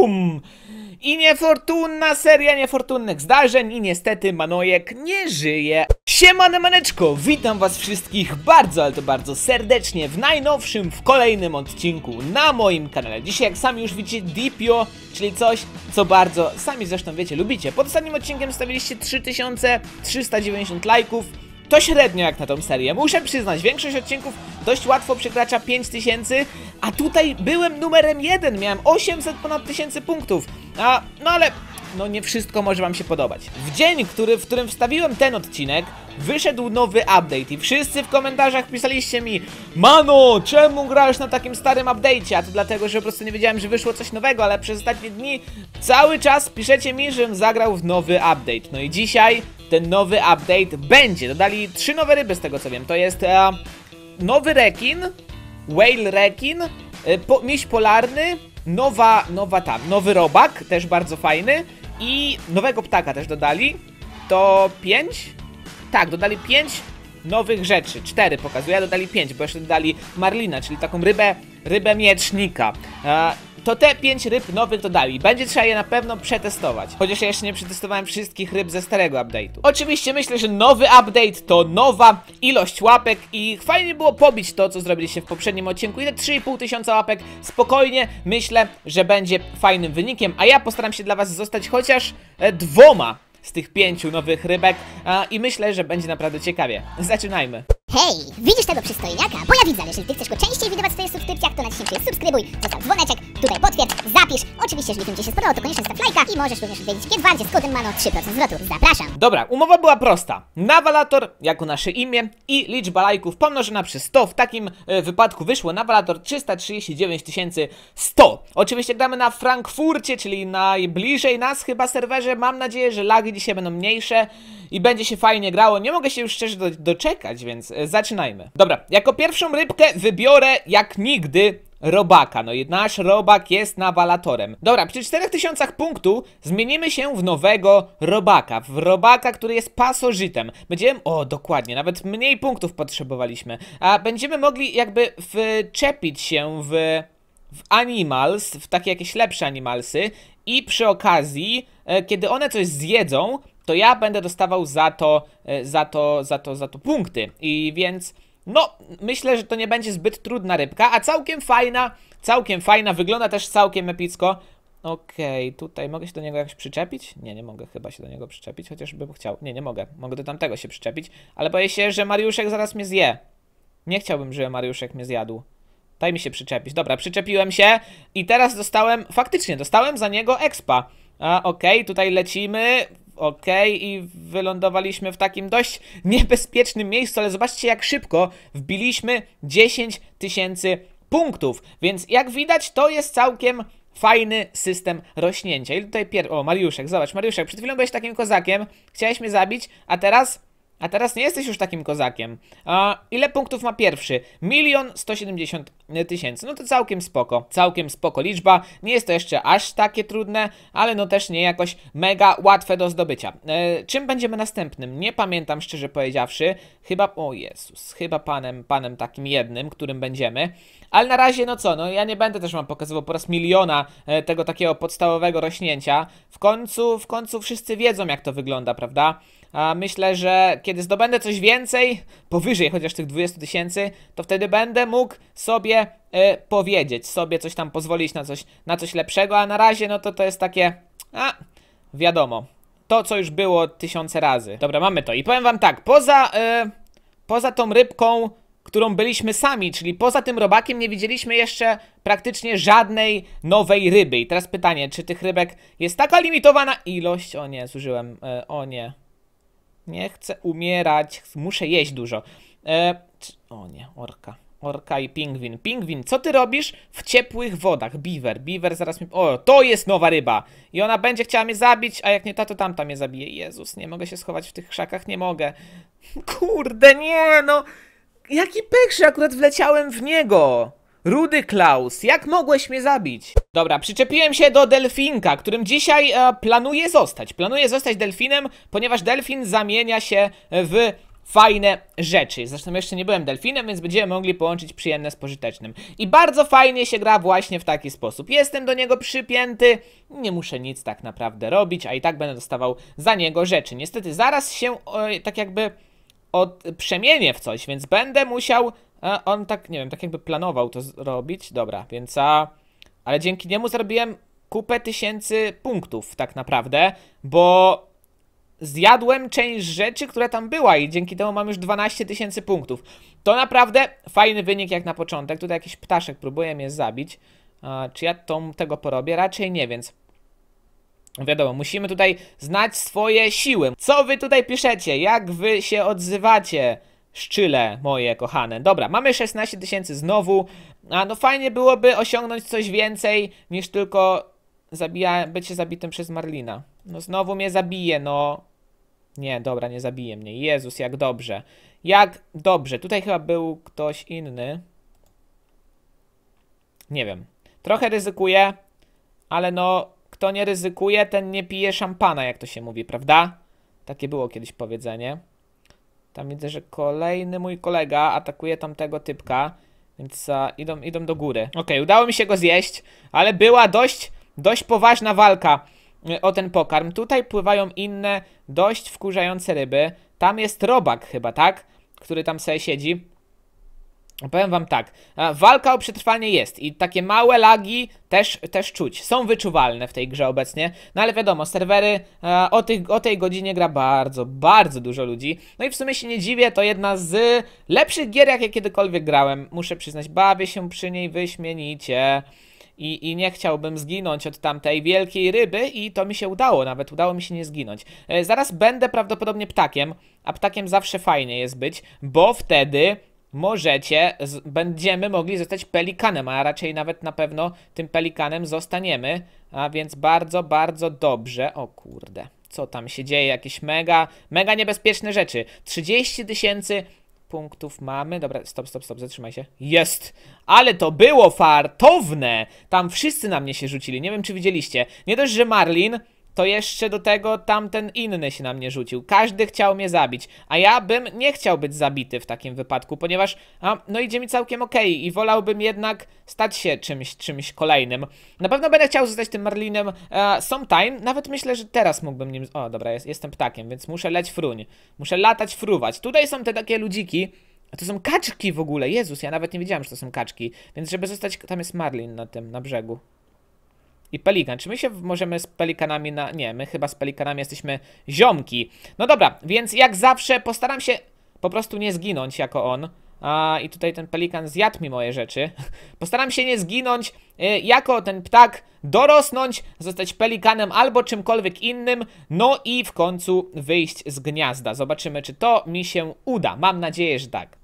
BUM! I niefortunna seria niefortunnych zdarzeń i niestety Manojek nie żyje. Siemane maneczko, witam was wszystkich bardzo, ale to bardzo serdecznie w najnowszym, w kolejnym odcinku na moim kanale. Dzisiaj jak sami już widzicie Dipio, czyli coś, co bardzo sami zresztą wiecie, lubicie. Pod ostatnim odcinkiem stawiliście 3390 lajków to średnio jak na tą serię. Muszę przyznać, większość odcinków dość łatwo przekracza 5000, a tutaj byłem numerem 1, miałem 800 ponad tysięcy punktów. A, no ale no nie wszystko może wam się podobać. W dzień, który, w którym wstawiłem ten odcinek, wyszedł nowy update i wszyscy w komentarzach pisaliście mi Mano, czemu grałeś na takim starym update'cie? A to dlatego, że po prostu nie wiedziałem, że wyszło coś nowego, ale przez ostatnie dni cały czas piszecie mi, żebym zagrał w nowy update. No i dzisiaj ten nowy update będzie. Dodali trzy nowe ryby z tego co wiem. To jest e, nowy rekin, whale rekin, e, po, miś polarny, nowa, nowa tam, nowy robak, też bardzo fajny i nowego ptaka też dodali. To pięć? Tak, dodali pięć nowych rzeczy. Cztery pokazuję, dodali pięć, bo jeszcze dodali marlina, czyli taką rybę, rybę miecznika. E, to te 5 ryb nowych dodali. Będzie trzeba je na pewno przetestować. Chociaż ja jeszcze nie przetestowałem wszystkich ryb ze starego update'u. Oczywiście myślę, że nowy update to nowa ilość łapek i fajnie było pobić to, co zrobiliście w poprzednim odcinku i te 3,5 tysiąca łapek spokojnie myślę, że będzie fajnym wynikiem, a ja postaram się dla was zostać chociaż e, dwoma z tych pięciu nowych rybek a, i myślę, że będzie naprawdę ciekawie. Zaczynajmy! Hej, widzisz tego przystojniaka? Bo ja widzę, że jeżeli ty chcesz go częściej widywać w swoich subskrypcjach, to naciśnij przycisk subskrybuj, zostaw dzwoneczek, Tutaj potwierdź, zapisz. Oczywiście, jeżeli film Ci się spodobał, to koniecznie staw lajka i możesz również wiedzieć, G2, z kodem MANO 3% zwrotu. Zapraszam! Dobra, umowa była prosta. Nawalator jako nasze imię i liczba lajków pomnożona przez 100. W takim e, wypadku wyszło Nawalator 339 100. Oczywiście gramy na Frankfurcie, czyli najbliżej nas chyba serwerze. Mam nadzieję, że lagi dzisiaj będą mniejsze i będzie się fajnie grało. Nie mogę się już szczerze do, doczekać, więc e, zaczynajmy. Dobra, jako pierwszą rybkę wybiorę jak nigdy robaka. No nasz robak jest nawalatorem. Dobra, przy 4000 punktów zmienimy się w nowego robaka. W robaka, który jest pasożytem. Będziemy... O, dokładnie, nawet mniej punktów potrzebowaliśmy. A będziemy mogli jakby wczepić się w... W animals, w takie jakieś lepsze animalsy i przy okazji, e, kiedy one coś zjedzą, to ja będę dostawał za to, e, za to, za to, za to punkty. I więc no, myślę, że to nie będzie zbyt trudna rybka, a całkiem fajna, całkiem fajna, wygląda też całkiem epicko. Okej, okay, tutaj mogę się do niego jakoś przyczepić? Nie, nie mogę chyba się do niego przyczepić, chociaż bym chciał. Nie, nie mogę. Mogę do tamtego się przyczepić, ale boję się, że Mariuszek zaraz mnie zje. Nie chciałbym, żeby Mariuszek mnie zjadł. Daj mi się przyczepić. Dobra, przyczepiłem się i teraz dostałem, faktycznie dostałem za niego expa. A, okej, okay, tutaj lecimy ok, i wylądowaliśmy w takim dość niebezpiecznym miejscu, ale zobaczcie jak szybko wbiliśmy 10 tysięcy punktów, więc jak widać to jest całkiem fajny system rośnięcia. I tutaj pier... O, Mariuszek, zobacz, Mariuszek, przed chwilą byłeś takim kozakiem, chciałeś mnie zabić, a teraz a teraz nie jesteś już takim kozakiem. A ile punktów ma pierwszy? Milion 170 tysięcy. No to całkiem spoko. Całkiem spoko liczba. Nie jest to jeszcze aż takie trudne, ale no też nie jakoś mega łatwe do zdobycia. E, czym będziemy następnym? Nie pamiętam szczerze powiedziawszy. Chyba, o Jezus, chyba panem, panem takim jednym, którym będziemy. Ale na razie, no co, no ja nie będę też wam pokazywał po raz miliona e, tego takiego podstawowego rośnięcia. W końcu, w końcu wszyscy wiedzą jak to wygląda, prawda? A myślę, że kiedy zdobędę coś więcej, powyżej chociaż tych 20 tysięcy, to wtedy będę mógł sobie e, powiedzieć, sobie coś tam pozwolić na coś, na coś lepszego, a na razie no to to jest takie, a wiadomo, to co już było tysiące razy. Dobra, mamy to i powiem wam tak, poza, y, poza tą rybką którą byliśmy sami, czyli poza tym robakiem nie widzieliśmy jeszcze praktycznie żadnej nowej ryby. I teraz pytanie, czy tych rybek jest taka limitowana ilość? O nie, zużyłem, e, o nie. Nie chcę umierać, muszę jeść dużo. E, o nie, orka. Orka i pingwin. Pingwin, co ty robisz w ciepłych wodach? Beaver, beaver zaraz mi... O, to jest nowa ryba! I ona będzie chciała mnie zabić, a jak nie ta, to tamta mnie zabije. Jezus, nie mogę się schować w tych krzakach, nie mogę. Kurde, nie, no... Jaki pekrzy, akurat wleciałem w niego! Rudy Klaus, jak mogłeś mnie zabić? Dobra, przyczepiłem się do delfinka, którym dzisiaj e, planuję zostać. Planuję zostać delfinem, ponieważ delfin zamienia się w fajne rzeczy. Zresztą jeszcze nie byłem delfinem, więc będziemy mogli połączyć przyjemne z pożytecznym. I bardzo fajnie się gra właśnie w taki sposób. Jestem do niego przypięty, nie muszę nic tak naprawdę robić, a i tak będę dostawał za niego rzeczy. Niestety zaraz się e, tak jakby od, przemienię w coś, więc będę musiał a on tak, nie wiem, tak jakby planował to zrobić. Dobra, więc a... Ale dzięki niemu zrobiłem kupę tysięcy punktów tak naprawdę, bo zjadłem część rzeczy, która tam była i dzięki temu mam już 12 tysięcy punktów. To naprawdę fajny wynik jak na początek. Tutaj jakiś ptaszek próbuje mnie zabić. A, czy ja tą, tego porobię? Raczej nie, więc Wiadomo, musimy tutaj znać swoje siły. Co wy tutaj piszecie? Jak wy się odzywacie? Szczyle, moje kochane. Dobra, mamy 16 tysięcy znowu. A no fajnie byłoby osiągnąć coś więcej niż tylko zabija, zabitym przez Marlina. No znowu mnie zabije, no. Nie, dobra, nie zabije mnie. Jezus, jak dobrze. Jak dobrze. Tutaj chyba był ktoś inny. Nie wiem. Trochę ryzykuję, ale no, kto nie ryzykuje, ten nie pije szampana, jak to się mówi, prawda? Takie było kiedyś powiedzenie. Tam widzę, że kolejny mój kolega atakuje tamtego typka. Więc a, idą, idą do góry. Ok, udało mi się go zjeść, ale była dość, dość poważna walka y, o ten pokarm. Tutaj pływają inne, dość wkurzające ryby. Tam jest robak chyba, tak? Który tam sobie siedzi. Powiem wam tak, e, walka o przetrwanie jest i takie małe lagi też, też czuć, są wyczuwalne w tej grze obecnie, no ale wiadomo, serwery e, o, tych, o tej godzinie gra bardzo, bardzo dużo ludzi, no i w sumie się nie dziwię, to jedna z lepszych gier jakie kiedykolwiek grałem, muszę przyznać, bawię się przy niej wyśmienicie. I, I, nie chciałbym zginąć od tamtej wielkiej ryby i to mi się udało nawet, udało mi się nie zginąć. E, zaraz będę prawdopodobnie ptakiem, a ptakiem zawsze fajnie jest być, bo wtedy możecie, będziemy mogli zostać pelikanem, a raczej nawet na pewno tym pelikanem zostaniemy, a więc bardzo, bardzo dobrze. O kurde, co tam się dzieje? Jakieś mega, mega niebezpieczne rzeczy. 30 tysięcy punktów mamy. Dobra, stop, stop, stop, zatrzymaj się. Jest! Ale to było fartowne! Tam wszyscy na mnie się rzucili, nie wiem czy widzieliście. Nie dość, że Marlin to jeszcze do tego tamten inny się na mnie rzucił. Każdy chciał mnie zabić, a ja bym nie chciał być zabity w takim wypadku, ponieważ a, no idzie mi całkiem okej okay i wolałbym jednak stać się czymś, czymś kolejnym. Na pewno będę chciał zostać tym Marlinem e, sometime, nawet myślę, że teraz mógłbym nim... O, dobra, jest, jestem ptakiem, więc muszę leć fruń. Muszę latać, fruwać. Tutaj są te takie ludziki, a to są kaczki w ogóle, Jezus, ja nawet nie wiedziałem, że to są kaczki. Więc żeby zostać... Tam jest Marlin na tym, na brzegu. I pelikan. Czy my się możemy z pelikanami na... Nie, my chyba z pelikanami jesteśmy ziomki. No dobra, więc jak zawsze postaram się po prostu nie zginąć jako on. A, i tutaj ten pelikan zjadł mi moje rzeczy. Postaram się nie zginąć, y, jako ten ptak dorosnąć, zostać pelikanem albo czymkolwiek innym, no i w końcu wyjść z gniazda. Zobaczymy, czy to mi się uda. Mam nadzieję, że tak.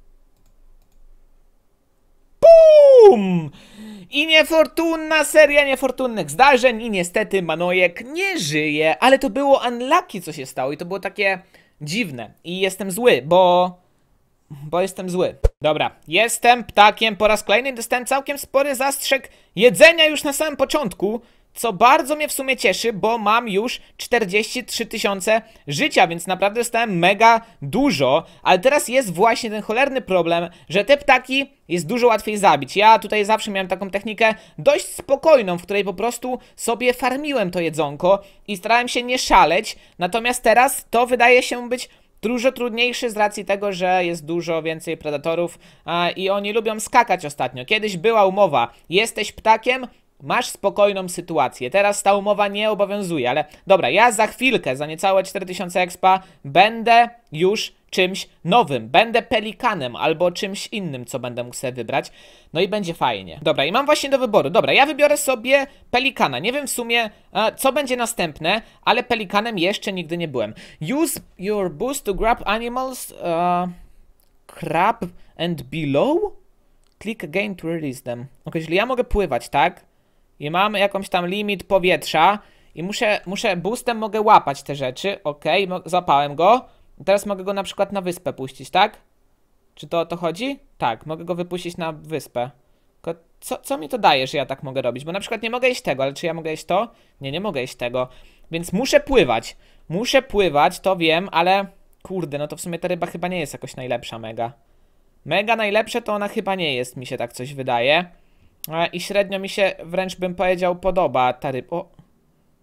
BUM! I niefortunna seria niefortunnych zdarzeń i niestety Manojek nie żyje, ale to było unlucky co się stało i to było takie dziwne i jestem zły, bo... bo jestem zły. Dobra, jestem ptakiem po raz kolejny dostałem całkiem spory zastrzyk jedzenia już na samym początku, co bardzo mnie w sumie cieszy, bo mam już 43 tysiące życia, więc naprawdę dostałem mega dużo, ale teraz jest właśnie ten cholerny problem, że te ptaki jest dużo łatwiej zabić. Ja tutaj zawsze miałem taką technikę dość spokojną, w której po prostu sobie farmiłem to jedzonko i starałem się nie szaleć, natomiast teraz to wydaje się być dużo trudniejszy z racji tego, że jest dużo więcej predatorów a, i oni lubią skakać ostatnio. Kiedyś była umowa, jesteś ptakiem, masz spokojną sytuację. Teraz ta umowa nie obowiązuje, ale dobra, ja za chwilkę, za niecałe 4000 expa będę już czymś nowym. Będę pelikanem albo czymś innym, co będę mógł sobie wybrać. No i będzie fajnie. Dobra, i mam właśnie do wyboru. Dobra, ja wybiorę sobie pelikana. Nie wiem w sumie, e, co będzie następne, ale pelikanem jeszcze nigdy nie byłem. Use your boost to grab animals... Uh, crab and below? Click again to release them. Ok, czyli ja mogę pływać, tak? I mam jakąś tam limit powietrza. I muszę, muszę boostem mogę łapać te rzeczy. Ok, zapałem go. teraz mogę go na przykład na wyspę puścić, tak? Czy to o to chodzi? Tak, mogę go wypuścić na wyspę. Tylko co, co mi to daje, że ja tak mogę robić? Bo na przykład nie mogę iść tego, ale czy ja mogę iść to? Nie, nie mogę iść tego. Więc muszę pływać. Muszę pływać, to wiem, ale... Kurde, no to w sumie ta ryba chyba nie jest jakoś najlepsza mega. Mega najlepsze to ona chyba nie jest, mi się tak coś wydaje. I średnio mi się, wręcz bym powiedział, podoba ta ryb... O,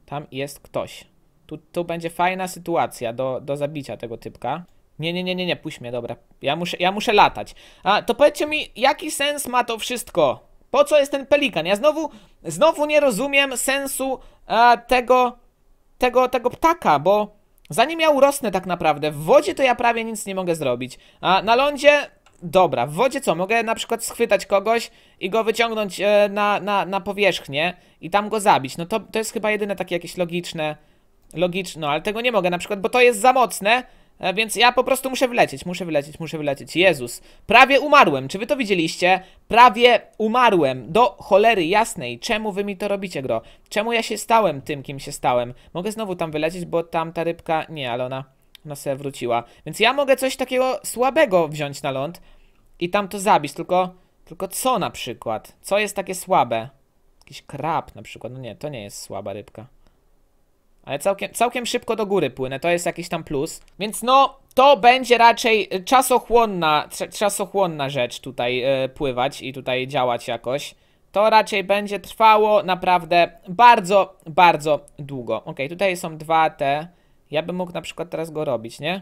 tam jest ktoś. Tu, tu będzie fajna sytuacja do, do zabicia tego typka. Nie, nie, nie, nie, nie, puść mnie, dobra. Ja muszę, ja muszę latać. A, to powiedzcie mi, jaki sens ma to wszystko? Po co jest ten pelikan? Ja znowu, znowu nie rozumiem sensu a, tego, tego, tego ptaka, bo zanim ja urosnę tak naprawdę, w wodzie to ja prawie nic nie mogę zrobić. A na lądzie Dobra, w wodzie co? Mogę na przykład schwytać kogoś i go wyciągnąć e, na, na, na powierzchnię i tam go zabić. No to, to jest chyba jedyne takie jakieś logiczne... Logiczne, no ale tego nie mogę na przykład, bo to jest za mocne, e, więc ja po prostu muszę wylecieć, muszę wylecieć, muszę wylecieć. Jezus, prawie umarłem, czy wy to widzieliście? Prawie umarłem, do cholery jasnej. Czemu wy mi to robicie, gro? Czemu ja się stałem tym, kim się stałem? Mogę znowu tam wylecieć, bo tam ta rybka... Nie, ale ona... Ona sobie wróciła. Więc ja mogę coś takiego słabego wziąć na ląd i tam to zabić, tylko... Tylko co na przykład? Co jest takie słabe? Jakiś krab na przykład. No nie, to nie jest słaba rybka. Ale całkiem, całkiem szybko do góry płynę, to jest jakiś tam plus. Więc no, to będzie raczej y, czasochłonna, czasochłonna rzecz tutaj yy, pływać i tutaj działać jakoś. To raczej będzie trwało naprawdę bardzo, bardzo długo. Ok, tutaj są dwa te ja bym mógł na przykład teraz go robić, nie?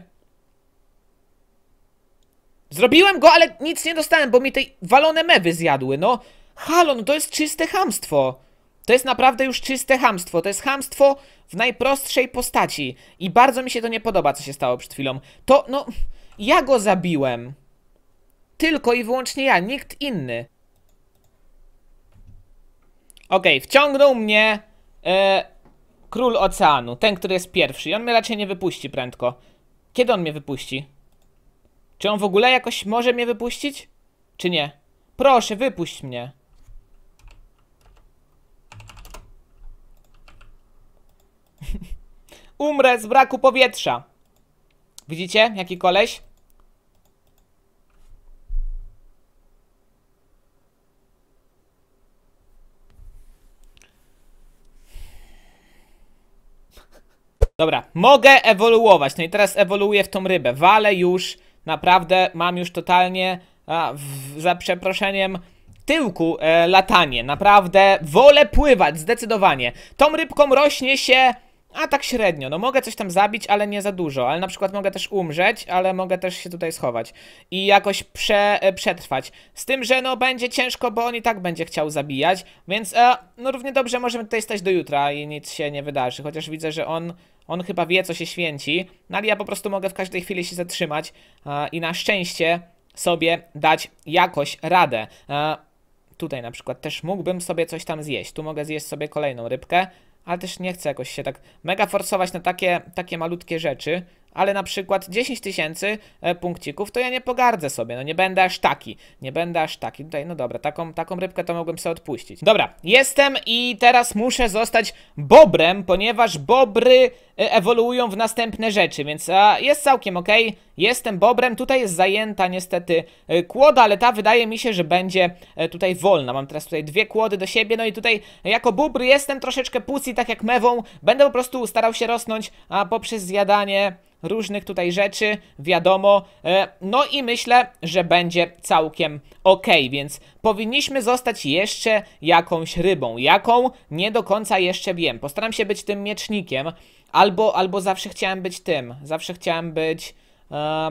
Zrobiłem go, ale nic nie dostałem, bo mi tej walone mewy zjadły, no. Halo, no to jest czyste hamstwo. To jest naprawdę już czyste hamstwo. To jest hamstwo w najprostszej postaci. I bardzo mi się to nie podoba, co się stało przed chwilą. To, no, ja go zabiłem. Tylko i wyłącznie ja, nikt inny. Okej, okay, wciągnął mnie... E Król Oceanu, ten, który jest pierwszy. I on mnie raczej nie wypuści prędko. Kiedy on mnie wypuści? Czy on w ogóle jakoś może mnie wypuścić? Czy nie? Proszę, wypuść mnie. Umrę z braku powietrza. Widzicie, jaki koleś? Dobra, mogę ewoluować. No i teraz ewoluuję w tą rybę. Wale już, naprawdę mam już totalnie, a, w, za przeproszeniem, tyłku e, latanie. Naprawdę wolę pływać, zdecydowanie. Tą rybką rośnie się... A tak średnio, no mogę coś tam zabić, ale nie za dużo, ale na przykład mogę też umrzeć, ale mogę też się tutaj schować i jakoś prze, e, przetrwać. Z tym, że no będzie ciężko, bo on i tak będzie chciał zabijać, więc e, no równie dobrze możemy tutaj stać do jutra i nic się nie wydarzy, chociaż widzę, że on on chyba wie, co się święci, no ale ja po prostu mogę w każdej chwili się zatrzymać e, i na szczęście sobie dać jakoś radę. E, tutaj na przykład też mógłbym sobie coś tam zjeść. Tu mogę zjeść sobie kolejną rybkę, ale też nie chcę jakoś się tak mega forsować na takie, takie malutkie rzeczy. Ale na przykład 10 tysięcy e, punkcików, to ja nie pogardzę sobie, no nie będę aż taki, nie będę aż taki. Tutaj, no dobra, taką, taką rybkę to mogłem sobie odpuścić. Dobra, jestem i teraz muszę zostać bobrem, ponieważ bobry E, ewoluują w następne rzeczy, więc jest całkiem ok. Jestem bobrem, tutaj jest zajęta niestety e, kłoda, ale ta wydaje mi się, że będzie e, tutaj wolna. Mam teraz tutaj dwie kłody do siebie, no i tutaj jako bóbr jestem troszeczkę pusi, tak jak mewą. Będę po prostu starał się rosnąć a poprzez zjadanie różnych tutaj rzeczy, wiadomo. No i myślę, że będzie całkiem ok, więc powinniśmy zostać jeszcze jakąś rybą. Jaką? Nie do końca jeszcze wiem. Postaram się być tym miecznikiem. Albo, albo zawsze chciałem być tym, zawsze chciałem być e,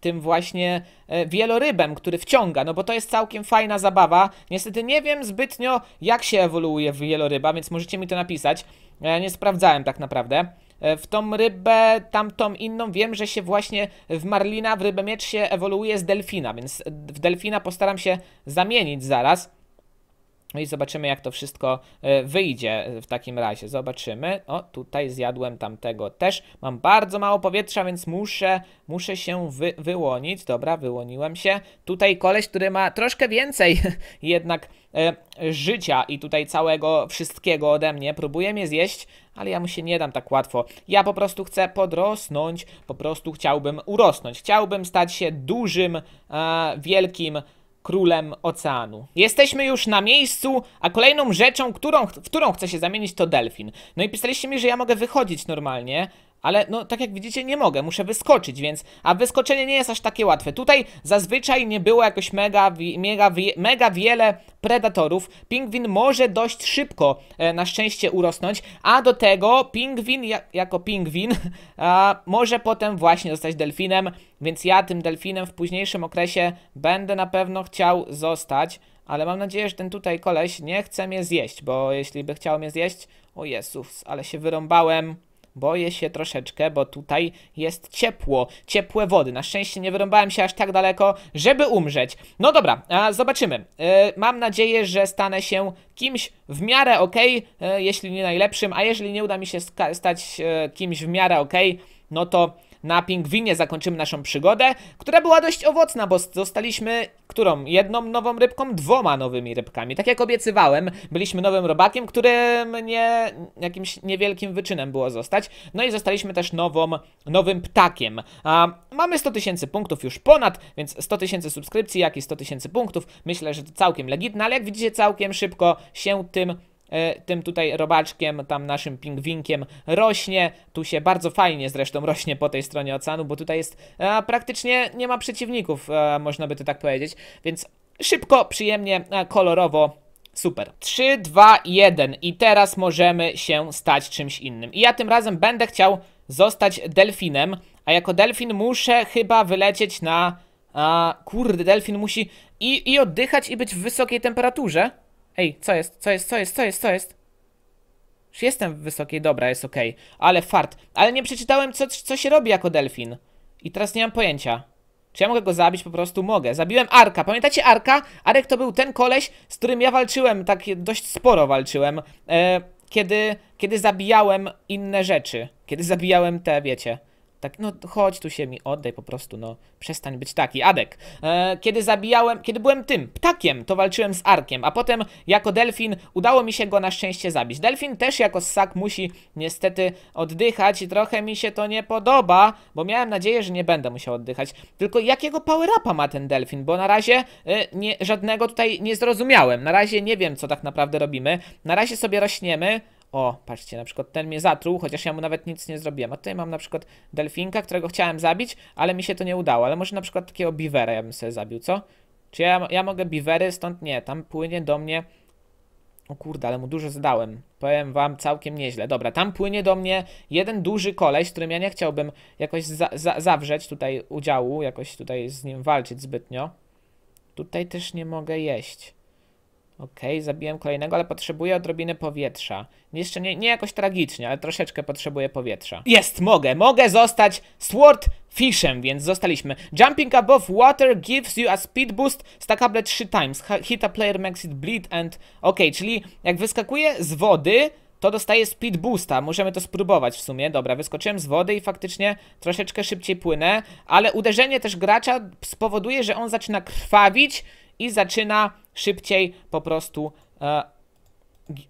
tym właśnie e, wielorybem, który wciąga, no bo to jest całkiem fajna zabawa. Niestety nie wiem zbytnio jak się ewoluuje wieloryba, więc możecie mi to napisać. Ja nie sprawdzałem tak naprawdę. E, w tą rybę, tamtą inną, wiem, że się właśnie w Marlina, w rybę miecz się ewoluuje z delfina, więc w delfina postaram się zamienić zaraz. No i zobaczymy, jak to wszystko e, wyjdzie w takim razie. Zobaczymy. O, tutaj zjadłem tamtego też. Mam bardzo mało powietrza, więc muszę, muszę się wy wyłonić. Dobra, wyłoniłem się. Tutaj koleś, który ma troszkę więcej jednak e, życia i tutaj całego wszystkiego ode mnie. próbuję mnie zjeść, ale ja mu się nie dam tak łatwo. Ja po prostu chcę podrosnąć, po prostu chciałbym urosnąć. Chciałbym stać się dużym, e, wielkim królem oceanu. Jesteśmy już na miejscu, a kolejną rzeczą, którą, w którą chcę się zamienić, to delfin. No i pisaliście mi, że ja mogę wychodzić normalnie, ale no, tak jak widzicie, nie mogę, muszę wyskoczyć, więc... A wyskoczenie nie jest aż takie łatwe. Tutaj zazwyczaj nie było jakoś mega, mega, mega wiele predatorów. Pingwin może dość szybko e, na szczęście urosnąć, a do tego pingwin, ja, jako pingwin, a, może potem właśnie zostać delfinem, więc ja tym delfinem w późniejszym okresie będę na pewno chciał zostać. Ale mam nadzieję, że ten tutaj koleś nie chce mnie zjeść, bo jeśli by chciał mnie zjeść... O Jezus, ale się wyrąbałem... Boję się troszeczkę, bo tutaj jest ciepło, ciepłe wody. Na szczęście nie wyrąbałem się aż tak daleko, żeby umrzeć. No dobra, zobaczymy. E, mam nadzieję, że stanę się kimś w miarę ok, e, jeśli nie najlepszym, a jeżeli nie uda mi się stać e, kimś w miarę ok, no to na pingwinie zakończymy naszą przygodę, która była dość owocna, bo zostaliśmy którą? Jedną nową rybką? Dwoma nowymi rybkami. Tak jak obiecywałem, byliśmy nowym robakiem, którym nie, jakimś niewielkim wyczynem było zostać. No i zostaliśmy też nową, nowym ptakiem. A, mamy 100 tysięcy punktów już ponad, więc 100 tysięcy subskrypcji, jak i 100 tysięcy punktów. Myślę, że to całkiem legitne, ale jak widzicie, całkiem szybko się tym E, tym tutaj robaczkiem, tam naszym pingwinkiem rośnie. Tu się bardzo fajnie zresztą rośnie po tej stronie oceanu, bo tutaj jest e, praktycznie nie ma przeciwników, e, można by to tak powiedzieć. Więc szybko, przyjemnie, kolorowo. Super. 3, 2, 1 i teraz możemy się stać czymś innym. I ja tym razem będę chciał zostać delfinem, a jako delfin muszę chyba wylecieć na... A, kurde, delfin musi i, i oddychać i być w wysokiej temperaturze. Ej, co jest, co jest, co jest, co jest, co jest? Już jestem w wysokiej, dobra, jest ok, Ale fart. Ale nie przeczytałem, co, co się robi jako delfin. I teraz nie mam pojęcia. Czy ja mogę go zabić? Po prostu mogę. Zabiłem Arka. Pamiętacie Arka? Arek to był ten koleś, z którym ja walczyłem, tak dość sporo walczyłem. E, kiedy, kiedy zabijałem inne rzeczy. Kiedy zabijałem te, wiecie... Tak, no chodź tu się mi, oddaj po prostu, no przestań być taki. Adek, e, kiedy zabijałem, kiedy byłem tym ptakiem, to walczyłem z arkiem, a potem jako delfin udało mi się go na szczęście zabić. Delfin też jako ssak musi niestety oddychać i trochę mi się to nie podoba, bo miałem nadzieję, że nie będę musiał oddychać. Tylko jakiego power-upa ma ten delfin, bo na razie e, nie, żadnego tutaj nie zrozumiałem. Na razie nie wiem, co tak naprawdę robimy. Na razie sobie rośniemy, o, patrzcie, na przykład ten mnie zatruł, chociaż ja mu nawet nic nie zrobiłem. A tutaj mam na przykład delfinka, którego chciałem zabić, ale mi się to nie udało. Ale może na przykład takiego biwera ja bym sobie zabił, co? Czy ja, ja mogę biwery? Stąd nie. Tam płynie do mnie... O kurde, ale mu dużo zdałem. Powiem wam całkiem nieźle. Dobra, tam płynie do mnie jeden duży koleś, którym ja nie chciałbym jakoś za, za, zawrzeć tutaj udziału, jakoś tutaj z nim walczyć zbytnio. Tutaj też nie mogę jeść. Okej, okay, zabiłem kolejnego, ale potrzebuję odrobiny powietrza. Jeszcze nie, nie jakoś tragicznie, ale troszeczkę potrzebuję powietrza. Jest, mogę! Mogę zostać Sword Fishem, więc zostaliśmy. Jumping above water gives you a speed boost stackable 3 times. Hit a player makes it bleed and... Okej, okay, czyli jak wyskakuje z wody, to dostaje speed boosta. Możemy to spróbować w sumie. Dobra, wyskoczyłem z wody i faktycznie troszeczkę szybciej płynę, ale uderzenie też gracza spowoduje, że on zaczyna krwawić i zaczyna szybciej po prostu... E,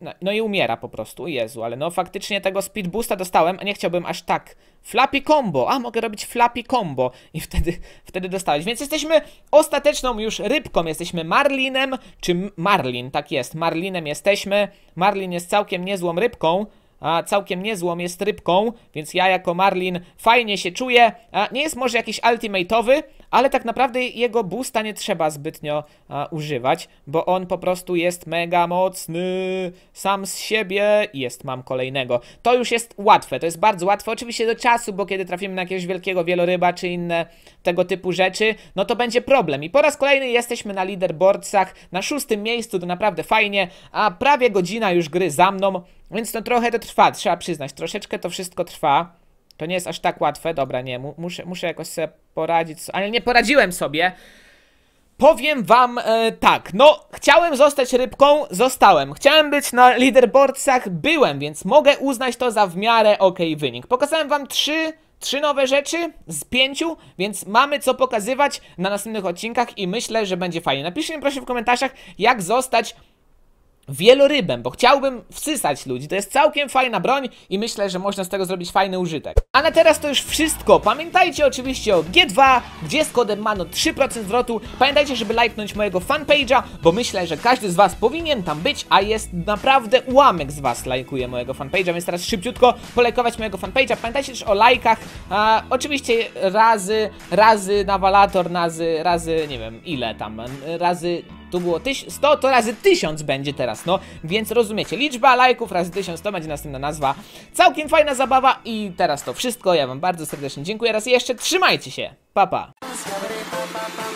no, no, i umiera po prostu, Jezu, ale no faktycznie tego speed boosta dostałem, a nie chciałbym aż tak. Flappy combo, a mogę robić flappy combo i wtedy, wtedy dostałeś. Więc jesteśmy ostateczną już rybką, jesteśmy Marlinem, czy Marlin, tak jest, Marlinem jesteśmy. Marlin jest całkiem niezłą rybką, a, całkiem niezłą, jest rybką, więc ja jako Marlin fajnie się czuję. A, nie jest może jakiś ultimate'owy, ale tak naprawdę jego boosta nie trzeba zbytnio a, używać, bo on po prostu jest mega mocny sam z siebie. Jest, mam kolejnego. To już jest łatwe, to jest bardzo łatwe, oczywiście do czasu, bo kiedy trafimy na jakiegoś wielkiego wieloryba czy inne tego typu rzeczy, no to będzie problem. I po raz kolejny jesteśmy na leaderboardsach, na szóstym miejscu, to naprawdę fajnie, a prawie godzina już gry za mną. Więc to trochę to trwa, trzeba przyznać, troszeczkę to wszystko trwa. To nie jest aż tak łatwe, dobra, nie, mu, muszę, muszę jakoś sobie poradzić, ale nie poradziłem sobie. Powiem wam e, tak, no chciałem zostać rybką, zostałem. Chciałem być na leaderboardsach, byłem, więc mogę uznać to za w miarę ok wynik. Pokazałem wam trzy, trzy nowe rzeczy z pięciu, więc mamy co pokazywać na następnych odcinkach i myślę, że będzie fajnie. Napiszcie mi proszę w komentarzach, jak zostać wielorybem, bo chciałbym wsysać ludzi. To jest całkiem fajna broń i myślę, że można z tego zrobić fajny użytek. A na teraz to już wszystko. Pamiętajcie oczywiście o G2, gdzie z kodem MANO 3% zwrotu. Pamiętajcie, żeby lajknąć mojego fanpage'a, bo myślę, że każdy z was powinien tam być, a jest naprawdę ułamek z was lajkuje mojego fanpage'a, więc teraz szybciutko polajkować mojego fanpage'a. Pamiętajcie też o lajkach. A, oczywiście razy, razy nawalator, razy, razy nie wiem ile tam, razy tu było 100, to razy 1000 będzie teraz, no. Więc rozumiecie, liczba lajków razy 1000 to będzie następna nazwa. Całkiem fajna zabawa i teraz to wszystko. Ja wam bardzo serdecznie dziękuję raz jeszcze. Trzymajcie się, papa. Pa.